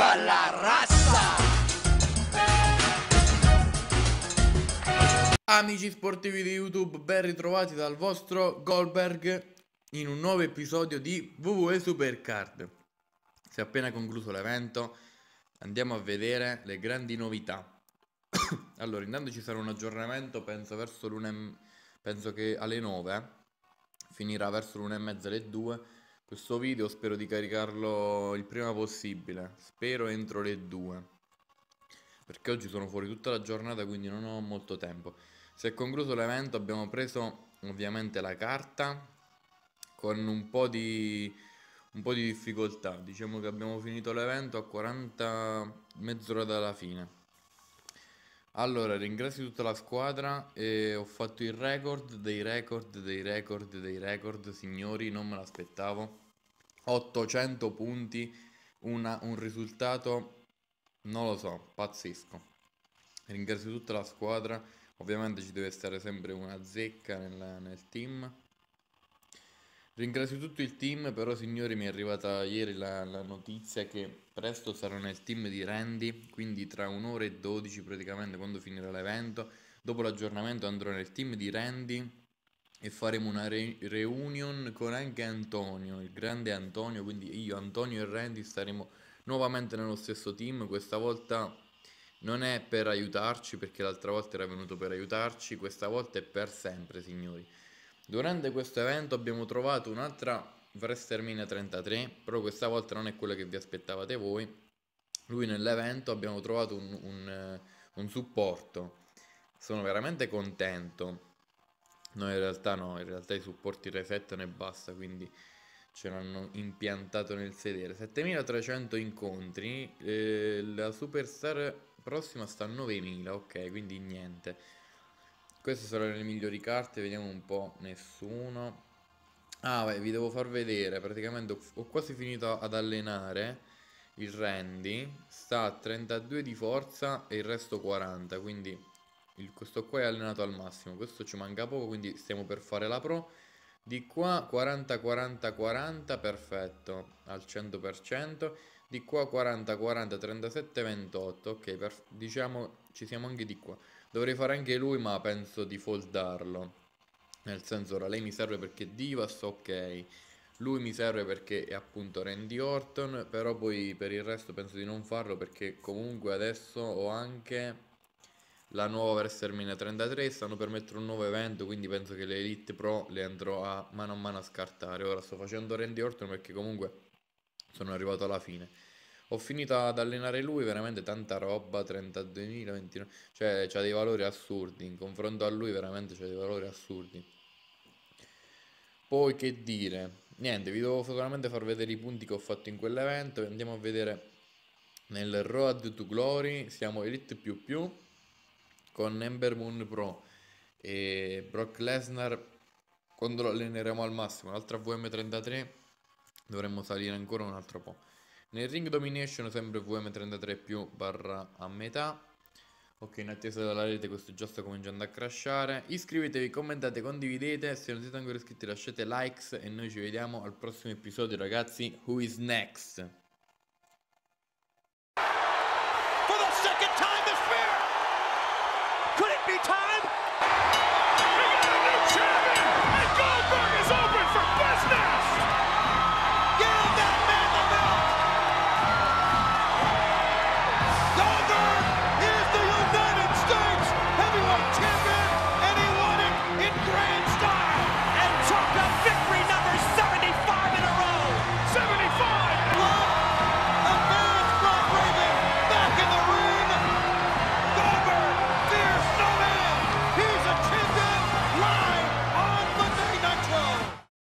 viva la razza! Amici sportivi di YouTube, ben ritrovati dal vostro Goldberg in un nuovo episodio di WWE Supercard. Si è appena concluso l'evento, andiamo a vedere le grandi novità. allora, intanto ci sarà un aggiornamento, penso verso l'una penso che alle 9 finirà verso l'una e mezza alle 2 questo video spero di caricarlo il prima possibile, spero entro le 2. Perché oggi sono fuori tutta la giornata quindi non ho molto tempo. Si è concluso l'evento, abbiamo preso ovviamente la carta con un po' di, un po di difficoltà. Diciamo che abbiamo finito l'evento a 40 mezz'ora dalla fine. Allora, ringrazio tutta la squadra e ho fatto il record dei record dei record dei record, signori, non me l'aspettavo. 800 punti, una, un risultato, non lo so, pazzesco. Ringrazio tutta la squadra, ovviamente ci deve stare sempre una zecca nel, nel team. Ringrazio tutto il team, però signori mi è arrivata ieri la, la, notizia che presto sarò nel team di Randy, quindi tra un'ora e 12 praticamente quando finirà l'evento, dopo l'aggiornamento andrò nel team di Randy e faremo una re- reunion con anche Antonio, il grande Antonio, quindi io, Antonio e Randy staremo nuovamente nello stesso team, questa volta non è per aiutarci perché l'altra volta era venuto per aiutarci, questa volta è per sempre signori. Durante questo evento abbiamo trovato un'altra Wrestlermania 33, però questa volta non è quella che vi aspettavate voi. Lui nell'evento abbiamo trovato un, un, eh, un supporto. Sono veramente contento. No, in realtà no, in realtà i supporti resettano e basta, quindi ce l'hanno impiantato nel sedere. 7300 incontri, eh, la superstar prossima sta a 9000, ok, quindi niente. Queste saranno le migliori carte, vediamo un po', nessuno. Ah, beh, vi devo far vedere, praticamente ho quasi finito ad allenare il Randy, sta a 32 di forza e il resto 40, quindi il, questo qua è allenato al massimo, questo ci manca poco, quindi stiamo per fare la pro. Di qua 40 40 40 perfetto al 100% Di qua 40 40 37 28 Ok diciamo ci siamo anche di qua Dovrei fare anche lui ma penso di foldarlo Nel senso ora lei mi serve perché Divas ok Lui mi serve perché è appunto Randy Orton Però poi per il resto penso di non farlo perché comunque adesso ho anche la nuova WrestleMania 33 stanno per mettere un nuovo evento quindi penso che le Elite Pro le andrò a mano a mano a scartare ora sto facendo Randy Orton perché comunque sono arrivato alla fine ho finito ad allenare lui, veramente tanta roba, 32.000, 29, cioè c'ha dei valori assurdi, in confronto a lui veramente c'ha dei valori assurdi. Poi che dire, niente, vi devo solamente far vedere i punti che ho fatto in quell'evento, andiamo a vedere nel Road to Glory, siamo Elite++ con Ember Moon Pro e Brock Lesnar quando lo alleneremo al massimo, l'altra VM33 dovremmo salire ancora un altro po'. Nel ring domination sempre VM33 più barra a metà. Ok, in attesa della rete questo già sta cominciando a crashare. Iscrivetevi, commentate, condividete. Se non siete ancora iscritti lasciate likes e noi ci vediamo al prossimo episodio ragazzi. Who is next? For the second time this fear! Could it be time?